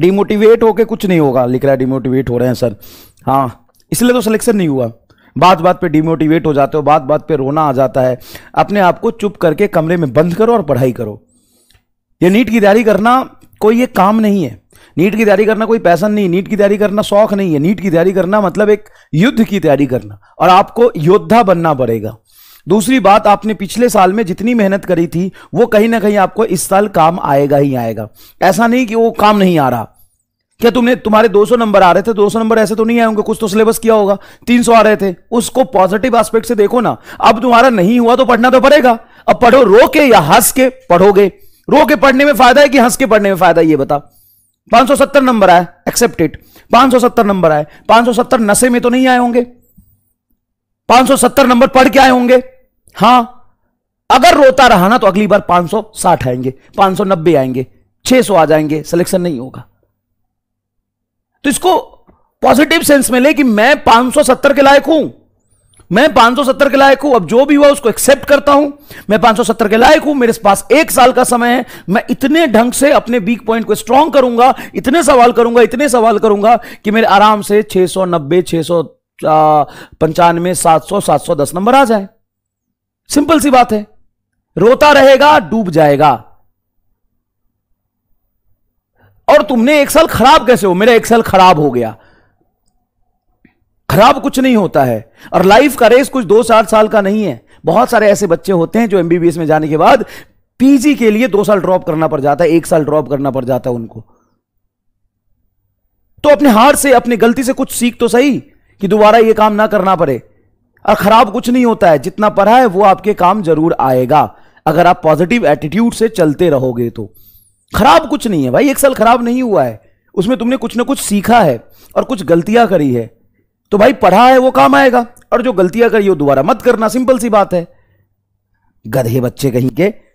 demotivate होके कुछ नहीं होगा लिख रहा है डिमोटिवेट हो रहे हैं सर हाँ इसलिए तो सिलेक्शन नहीं हुआ बात बात पे डिमोटिवेट हो जाते हो बात बात पे रोना आ जाता है अपने आप को चुप करके कमरे में बंद करो और पढ़ाई करो ये नीट की तैयारी करना कोई ये काम नहीं है नीट की तैयारी करना कोई पैसन नहीं नीट की तैयारी करना शौक नहीं है नीट की तैयारी करना मतलब एक युद्ध की तैयारी करना और आपको योद्धा बनना पड़ेगा दूसरी बात आपने पिछले साल में जितनी मेहनत करी थी वो कहीं ना कहीं आपको इस साल काम आएगा ही आएगा ऐसा नहीं कि वो काम नहीं आ रहा क्या तुमने तुम्हारे 200 नंबर आ रहे थे 200 नंबर ऐसे तो नहीं आए होंगे कुछ तो सिलेबस किया होगा 300 आ रहे थे उसको पॉजिटिव एस्पेक्ट से देखो ना अब तुम्हारा नहीं हुआ तो पढ़ना तो पड़ेगा अब पढ़ो रो के या हंस के पढ़ोगे रो के पढ़ने में फायदा है कि हंस के पढ़ने में फायदा ये बता 570 नंबर आए एक्सेप्टेड 570 नंबर आए 570 नशे में तो नहीं आए होंगे 570 नंबर पढ़ के आए होंगे हां अगर रोता रहा ना तो अगली बार 560 आएंगे 590 आएंगे 600 आ जाएंगे सिलेक्शन नहीं होगा तो इसको पॉजिटिव सेंस में ले कि मैं 570 के लायक हूं मैं 570 के लायक हूं अब जो भी हुआ उसको एक्सेप्ट करता हूं मैं 570 के लायक हूं मेरे पास एक साल का समय है मैं इतने ढंग से अपने वीक पॉइंट को स्ट्रांग करूंगा इतने सवाल करूंगा इतने सवाल करूंगा कि मेरे आराम से 690 सौ पंचानवे सात सौ सात सौ दस नंबर आ जाए सिंपल सी बात है रोता रहेगा डूब जाएगा और तुमने एक साल खराब कैसे हो मेरा एक साल खराब हो गया खराब कुछ नहीं होता है और लाइफ का रेस कुछ दो चार साल का नहीं है बहुत सारे ऐसे बच्चे होते हैं जो एमबीबीएस में जाने के बाद पीजी के लिए दो साल ड्रॉप करना पड़ जाता है एक साल ड्रॉप करना पड़ जाता है उनको तो अपने हार से अपनी गलती से कुछ सीख तो सही कि दोबारा ये काम ना करना पड़े और खराब कुछ नहीं होता है जितना पढ़ा है वो आपके काम जरूर आएगा अगर आप पॉजिटिव एटीट्यूड से चलते रहोगे तो खराब कुछ नहीं है भाई एक साल खराब नहीं हुआ है उसमें तुमने कुछ ना कुछ सीखा है और कुछ गलतियां करी है तो भाई पढ़ा है वो काम आएगा और जो गलतियां करी वो दोबारा मत करना सिंपल सी बात है गधे बच्चे कहीं के